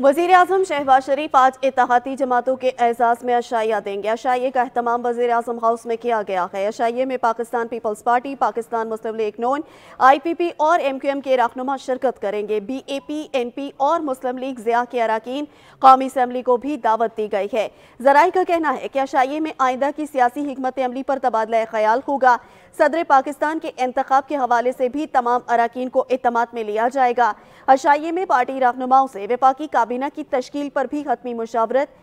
वजीर अजम शहबाज शरीफ आज इतिहादी जमातों के एजाज़ में अशाइया देंगे अशाइये का अहतमाम वजीर अजम हाउस में किया गया है अशाइये में Pakistan Peoples Party Pakistan Muslim League Noon I P P और एम क्यू एम के रखनुमा शिरकत करेंगे B A P N P और मुस्लिम लीग ज़िया के अरकान कौमी असम्बली को भी दावत दी गई है जराये का कहना है कि अशाइये में आइंदा की सियासी हमत अमली पर तबादला ख्याल होगा सदर पाकिस्तान के इंतखब के हवाले से भी तमाम अरकान को अतमाद में लिया जाएगा अशाइये में पार्टी रहनुमाओं से विपाकी काबीना की तश्ील पर भी हतमी मुशावरत